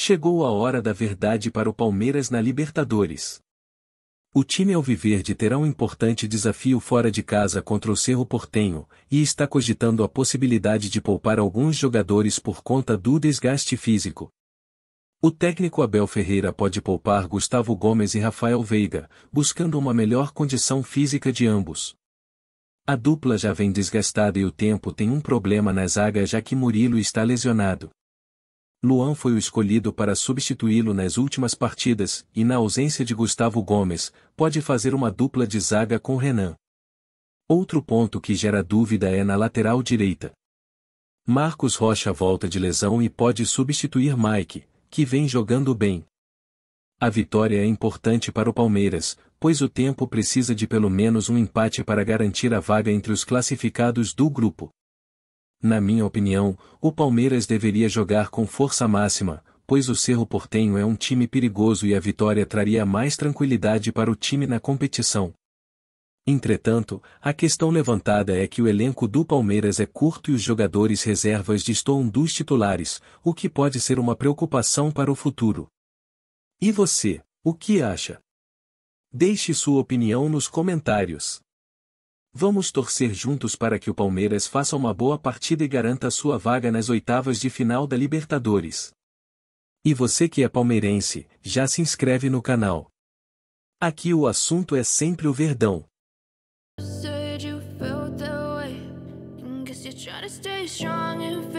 Chegou a hora da verdade para o Palmeiras na Libertadores. O time alviverde terá um importante desafio fora de casa contra o Cerro Portenho, e está cogitando a possibilidade de poupar alguns jogadores por conta do desgaste físico. O técnico Abel Ferreira pode poupar Gustavo Gomes e Rafael Veiga, buscando uma melhor condição física de ambos. A dupla já vem desgastada e o tempo tem um problema na zaga já que Murilo está lesionado. Luan foi o escolhido para substituí-lo nas últimas partidas e na ausência de Gustavo Gomes, pode fazer uma dupla de zaga com Renan. Outro ponto que gera dúvida é na lateral direita. Marcos Rocha volta de lesão e pode substituir Mike, que vem jogando bem. A vitória é importante para o Palmeiras, pois o tempo precisa de pelo menos um empate para garantir a vaga entre os classificados do grupo. Na minha opinião, o Palmeiras deveria jogar com força máxima, pois o Cerro Portenho é um time perigoso e a vitória traria mais tranquilidade para o time na competição. Entretanto, a questão levantada é que o elenco do Palmeiras é curto e os jogadores reservas destoam dos titulares, o que pode ser uma preocupação para o futuro. E você, o que acha? Deixe sua opinião nos comentários. Vamos torcer juntos para que o Palmeiras faça uma boa partida e garanta sua vaga nas oitavas de final da Libertadores. E você que é palmeirense, já se inscreve no canal. Aqui o assunto é sempre o Verdão. Said you felt that way.